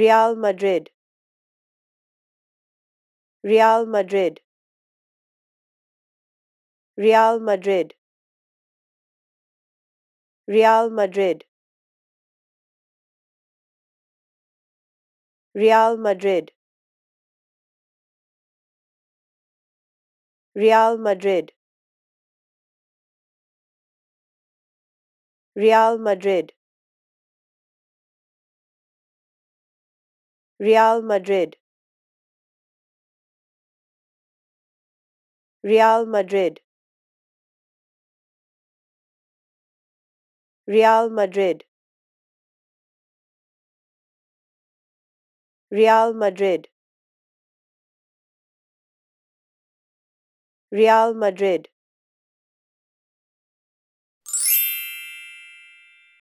Real Madrid Real Madrid Real Madrid Real Madrid Real Madrid Real Madrid Real Madrid Real Madrid Real Madrid Real Madrid Real Madrid Real Madrid